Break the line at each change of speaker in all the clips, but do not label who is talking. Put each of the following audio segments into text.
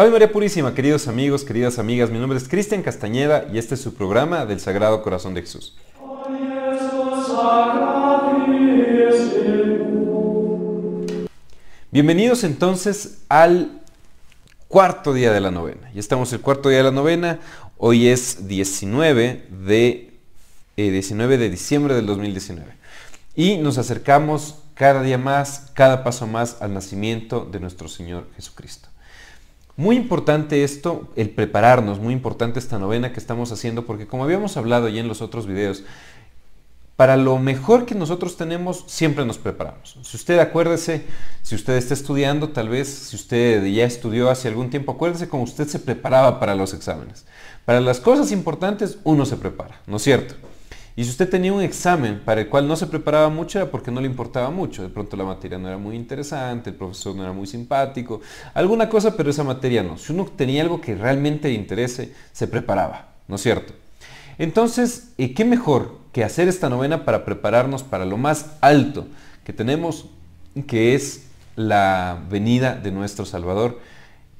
Ave María Purísima, queridos amigos, queridas amigas, mi nombre es Cristian Castañeda y este es su programa del Sagrado Corazón de Jesús. Bienvenidos entonces al cuarto día de la novena. Ya estamos el cuarto día de la novena. Hoy es 19 de, 19 eh, de diciembre del 2019. Y nos acercamos cada día más, cada paso más al nacimiento de nuestro Señor Jesucristo. Muy importante esto, el prepararnos, muy importante esta novena que estamos haciendo, porque como habíamos hablado ya en los otros videos, para lo mejor que nosotros tenemos, siempre nos preparamos. Si usted acuérdese, si usted está estudiando, tal vez, si usted ya estudió hace algún tiempo, acuérdese cómo usted se preparaba para los exámenes. Para las cosas importantes, uno se prepara, ¿no es cierto? Y si usted tenía un examen para el cual no se preparaba mucho era porque no le importaba mucho. De pronto la materia no era muy interesante, el profesor no era muy simpático, alguna cosa, pero esa materia no. Si uno tenía algo que realmente le interese, se preparaba, ¿no es cierto? Entonces, eh, ¿qué mejor que hacer esta novena para prepararnos para lo más alto que tenemos, que es la venida de nuestro Salvador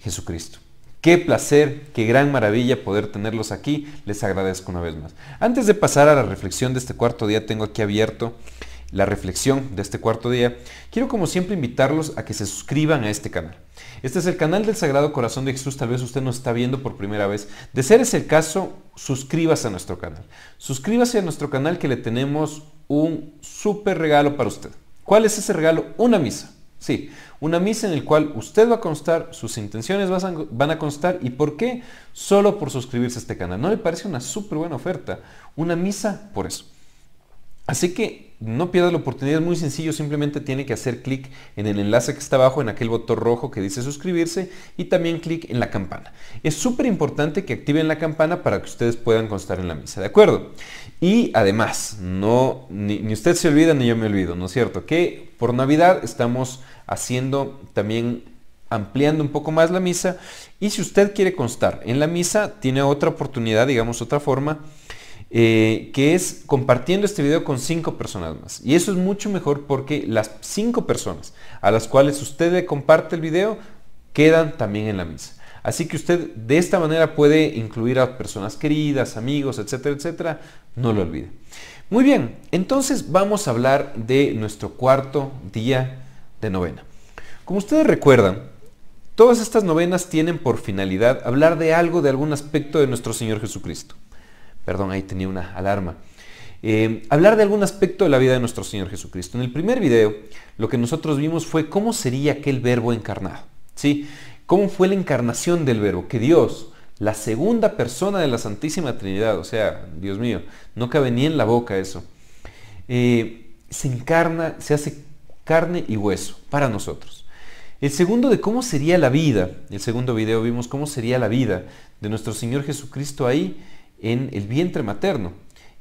Jesucristo? Qué placer, qué gran maravilla poder tenerlos aquí. Les agradezco una vez más. Antes de pasar a la reflexión de este cuarto día, tengo aquí abierto la reflexión de este cuarto día. Quiero como siempre invitarlos a que se suscriban a este canal. Este es el canal del Sagrado Corazón de Jesús, tal vez usted nos está viendo por primera vez. De ser ese el caso, suscríbase a nuestro canal. Suscríbase a nuestro canal que le tenemos un súper regalo para usted. ¿Cuál es ese regalo? Una misa. Sí, una misa en la cual usted va a constar, sus intenciones van a constar y por qué solo por suscribirse a este canal. ¿No le parece una súper buena oferta? Una misa por eso. Así que no pierda la oportunidad, es muy sencillo, simplemente tiene que hacer clic en el enlace que está abajo, en aquel botón rojo que dice suscribirse y también clic en la campana. Es súper importante que activen la campana para que ustedes puedan constar en la misa, ¿de acuerdo? Y además, no, ni usted se olvida ni yo me olvido, ¿no es cierto? Que por Navidad estamos haciendo también ampliando un poco más la misa. Y si usted quiere constar en la misa, tiene otra oportunidad, digamos otra forma, eh, que es compartiendo este video con cinco personas más. Y eso es mucho mejor porque las cinco personas a las cuales usted comparte el video quedan también en la misa. Así que usted de esta manera puede incluir a personas queridas, amigos, etcétera, etcétera. No lo olvide. Muy bien, entonces vamos a hablar de nuestro cuarto día de novena. Como ustedes recuerdan, todas estas novenas tienen por finalidad hablar de algo, de algún aspecto de nuestro Señor Jesucristo. Perdón, ahí tenía una alarma. Eh, hablar de algún aspecto de la vida de nuestro Señor Jesucristo. En el primer video, lo que nosotros vimos fue cómo sería aquel verbo encarnado. ¿sí? ¿Cómo fue la encarnación del verbo? Que Dios, la segunda persona de la Santísima Trinidad, o sea, Dios mío, no cabe ni en la boca eso, eh, se encarna, se hace carne y hueso para nosotros. El segundo de cómo sería la vida, el segundo video vimos cómo sería la vida de nuestro Señor Jesucristo ahí en el vientre materno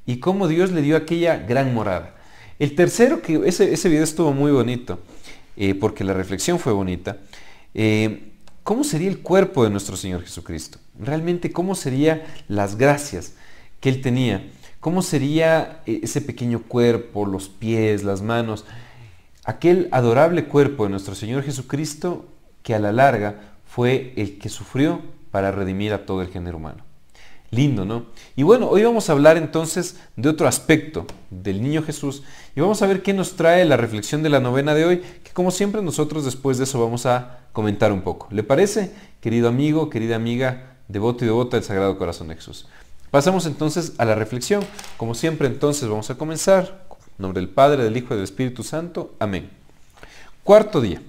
y cómo Dios le dio aquella gran morada. El tercero, que ese, ese video estuvo muy bonito, eh, porque la reflexión fue bonita, eh, ¿cómo sería el cuerpo de nuestro Señor Jesucristo? Realmente, ¿cómo serían las gracias que Él tenía? ¿Cómo sería eh, ese pequeño cuerpo, los pies, las manos? aquel adorable cuerpo de nuestro Señor Jesucristo que a la larga fue el que sufrió para redimir a todo el género humano. Lindo, ¿no? Y bueno, hoy vamos a hablar entonces de otro aspecto del niño Jesús y vamos a ver qué nos trae la reflexión de la novena de hoy, que como siempre nosotros después de eso vamos a comentar un poco. ¿Le parece, querido amigo, querida amiga, devoto y devota del Sagrado Corazón de Jesús? Pasamos entonces a la reflexión. Como siempre entonces vamos a comenzar en nombre del Padre, del Hijo y del Espíritu Santo. Amén. Cuarto día.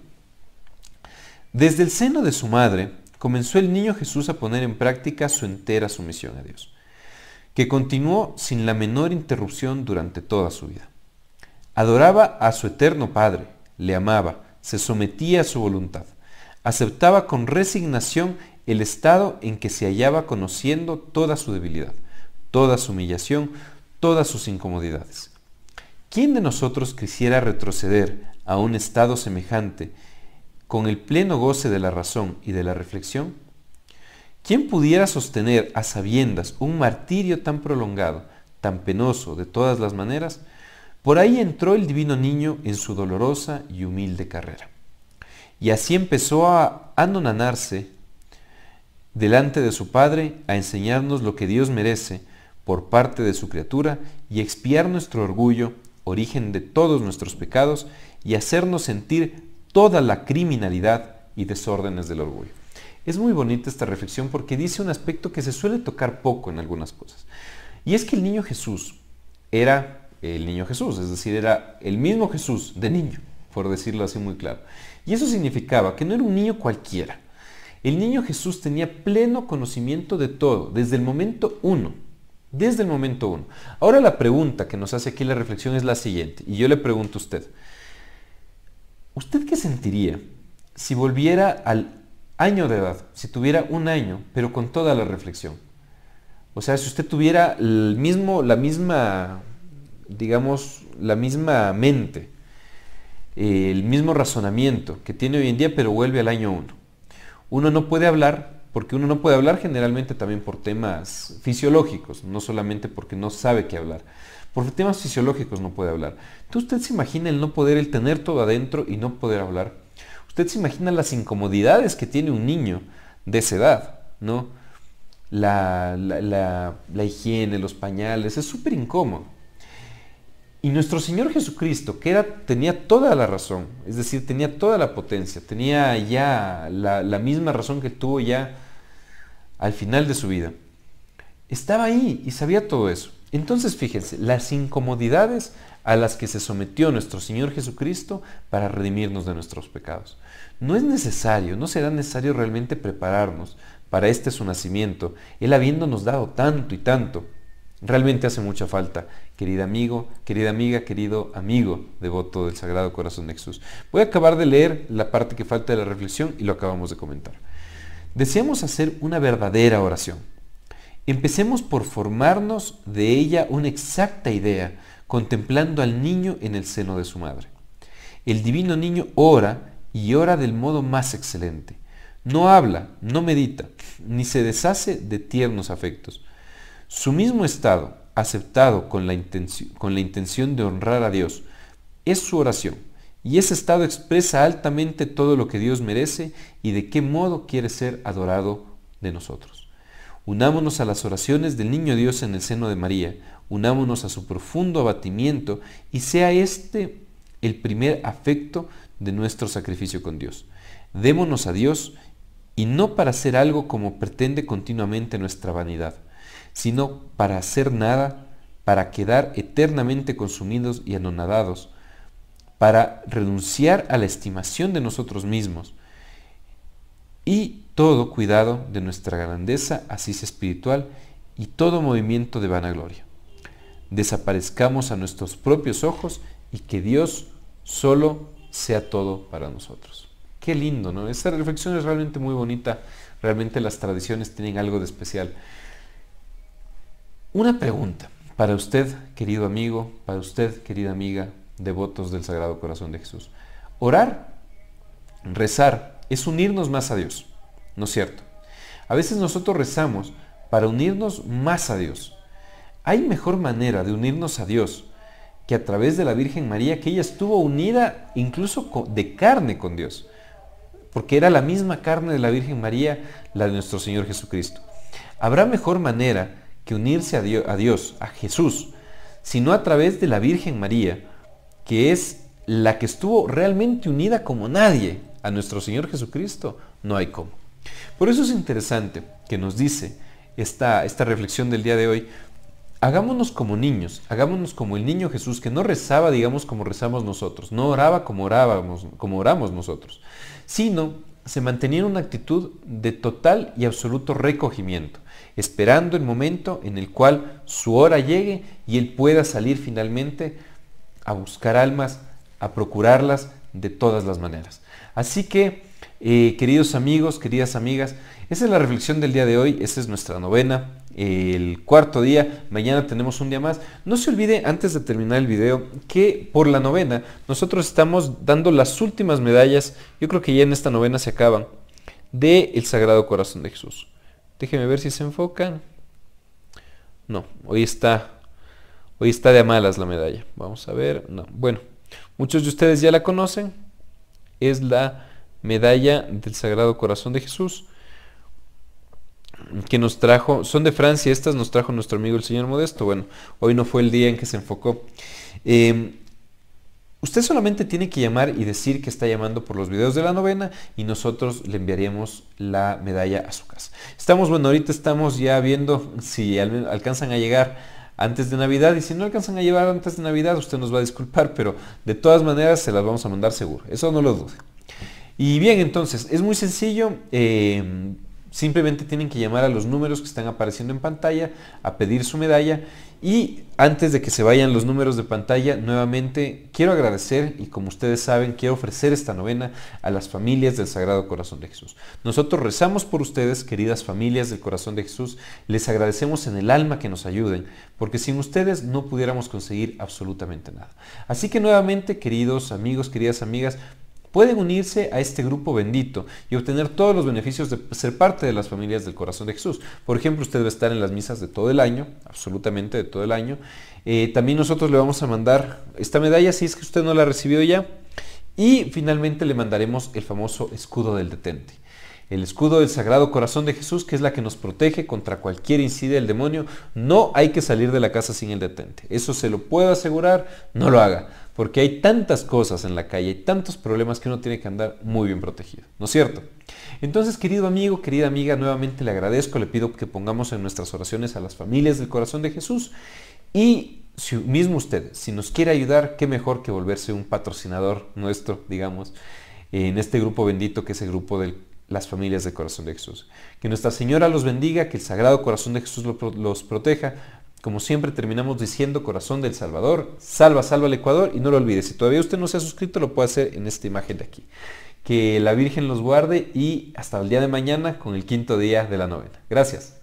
Desde el seno de su madre comenzó el niño Jesús a poner en práctica su entera sumisión a Dios, que continuó sin la menor interrupción durante toda su vida. Adoraba a su eterno Padre, le amaba, se sometía a su voluntad, aceptaba con resignación el estado en que se hallaba conociendo toda su debilidad, toda su humillación, todas sus incomodidades ¿Quién de nosotros quisiera retroceder a un estado semejante con el pleno goce de la razón y de la reflexión? ¿Quién pudiera sostener a sabiendas un martirio tan prolongado, tan penoso de todas las maneras? Por ahí entró el divino niño en su dolorosa y humilde carrera. Y así empezó a anonanarse delante de su Padre, a enseñarnos lo que Dios merece por parte de su criatura y expiar nuestro orgullo origen de todos nuestros pecados, y hacernos sentir toda la criminalidad y desórdenes del orgullo. Es muy bonita esta reflexión porque dice un aspecto que se suele tocar poco en algunas cosas. Y es que el niño Jesús era el niño Jesús, es decir, era el mismo Jesús de niño, por decirlo así muy claro. Y eso significaba que no era un niño cualquiera. El niño Jesús tenía pleno conocimiento de todo, desde el momento uno. Desde el momento uno. Ahora la pregunta que nos hace aquí la reflexión es la siguiente, y yo le pregunto a usted, ¿usted qué sentiría si volviera al año de edad, si tuviera un año, pero con toda la reflexión? O sea, si usted tuviera el mismo, la misma, digamos, la misma mente, el mismo razonamiento que tiene hoy en día, pero vuelve al año uno. Uno no puede hablar porque uno no puede hablar generalmente también por temas fisiológicos, no solamente porque no sabe qué hablar. Por temas fisiológicos no puede hablar. Entonces usted se imagina el no poder, el tener todo adentro y no poder hablar. Usted se imagina las incomodidades que tiene un niño de esa edad, ¿no? La, la, la higiene, los pañales, es súper incómodo. Y nuestro Señor Jesucristo, que tenía toda la razón, es decir, tenía toda la potencia, tenía ya la, la misma razón que tuvo ya al final de su vida, estaba ahí y sabía todo eso. Entonces fíjense, las incomodidades a las que se sometió nuestro Señor Jesucristo para redimirnos de nuestros pecados. No es necesario, no será necesario realmente prepararnos para este su nacimiento, Él habiéndonos dado tanto y tanto. Realmente hace mucha falta amigo, querida amiga, querido amigo devoto del Sagrado Corazón de Jesús. Voy a acabar de leer la parte que falta de la reflexión y lo acabamos de comentar. Deseamos hacer una verdadera oración. Empecemos por formarnos de ella una exacta idea, contemplando al niño en el seno de su madre. El divino niño ora y ora del modo más excelente. No habla, no medita, ni se deshace de tiernos afectos. Su mismo estado, aceptado con la, intención, con la intención de honrar a Dios. Es su oración y ese estado expresa altamente todo lo que Dios merece y de qué modo quiere ser adorado de nosotros. Unámonos a las oraciones del Niño Dios en el seno de María, unámonos a su profundo abatimiento y sea este el primer afecto de nuestro sacrificio con Dios. Démonos a Dios y no para hacer algo como pretende continuamente nuestra vanidad, sino para hacer nada, para quedar eternamente consumidos y anonadados, para renunciar a la estimación de nosotros mismos y todo cuidado de nuestra grandeza, así sea espiritual, y todo movimiento de vanagloria. Desaparezcamos a nuestros propios ojos y que Dios solo sea todo para nosotros. Qué lindo, ¿no? Esa reflexión es realmente muy bonita. Realmente las tradiciones tienen algo de especial. Una pregunta para usted, querido amigo, para usted, querida amiga, devotos del Sagrado Corazón de Jesús. Orar, rezar, es unirnos más a Dios, ¿no es cierto? A veces nosotros rezamos para unirnos más a Dios. ¿Hay mejor manera de unirnos a Dios que a través de la Virgen María, que ella estuvo unida incluso de carne con Dios? Porque era la misma carne de la Virgen María, la de nuestro Señor Jesucristo. ¿Habrá mejor manera unirse a Dios, a, Jesús, sino a través de la Virgen María, que es la que estuvo realmente unida como nadie a nuestro Señor Jesucristo, no hay cómo. Por eso es interesante que nos dice esta, esta reflexión del día de hoy, hagámonos como niños, hagámonos como el niño Jesús, que no rezaba, digamos, como rezamos nosotros, no oraba como orábamos, como oramos nosotros, sino se mantenía en una actitud de total y absoluto recogimiento, esperando el momento en el cual su hora llegue y él pueda salir finalmente a buscar almas, a procurarlas de todas las maneras. Así que, eh, queridos amigos, queridas amigas, esa es la reflexión del día de hoy, esa es nuestra novena, el cuarto día, mañana tenemos un día más. No se olvide antes de terminar el video que por la novena nosotros estamos dando las últimas medallas, yo creo que ya en esta novena se acaban, del Sagrado Corazón de Jesús. Déjenme ver si se enfocan. No, hoy está, hoy está de malas la medalla. Vamos a ver, no, bueno, muchos de ustedes ya la conocen, es la medalla del Sagrado Corazón de Jesús que nos trajo, son de Francia, estas nos trajo nuestro amigo el señor Modesto. Bueno, hoy no fue el día en que se enfocó. Em, usted solamente tiene que llamar y decir que está llamando por los videos de la novena y nosotros le enviaríamos la medalla a su casa. Estamos, bueno, ahorita estamos ya viendo si alcanzan a llegar antes de Navidad y si no alcanzan a llevar antes de Navidad usted nos va a disculpar, pero de todas maneras se las vamos a mandar seguro, eso no lo dude. Y bien, entonces, es muy sencillo. Em, Simplemente tienen que llamar a los números que están apareciendo en pantalla, a pedir su medalla y antes de que se vayan los números de pantalla, nuevamente quiero agradecer y como ustedes saben, quiero ofrecer esta novena a las familias del Sagrado Corazón de Jesús. Nosotros rezamos por ustedes, queridas familias del Corazón de Jesús, les agradecemos en el alma que nos ayuden, porque sin ustedes no pudiéramos conseguir absolutamente nada. Así que nuevamente, queridos amigos, queridas amigas, pueden unirse a este grupo bendito y obtener todos los beneficios de ser parte de las familias del corazón de Jesús. Por ejemplo, usted va a estar en las misas de todo el año, absolutamente de todo el año. Eh, también nosotros le vamos a mandar esta medalla si es que usted no la recibió ya. Y finalmente le mandaremos el famoso escudo del detente el escudo del Sagrado Corazón de Jesús, que es la que nos protege contra cualquier incide del demonio. No hay que salir de la casa sin el detente. Eso se lo puedo asegurar, no lo haga, porque hay tantas cosas en la calle, hay tantos problemas que uno tiene que andar muy bien protegido, ¿no es cierto? Entonces, querido amigo, querida amiga, nuevamente le agradezco, le pido que pongamos en nuestras oraciones a las familias del corazón de Jesús y si mismo usted, si nos quiere ayudar, qué mejor que volverse un patrocinador nuestro, digamos, en este grupo bendito que es el grupo del las familias del corazón de Jesús. Que Nuestra Señora los bendiga, que el Sagrado Corazón de Jesús los proteja. Como siempre terminamos diciendo, corazón del Salvador, salva, salva al Ecuador y no lo olvide, si todavía usted no se ha suscrito lo puede hacer en esta imagen de aquí. Que la Virgen los guarde y hasta el día de mañana con el quinto día de la novena. Gracias.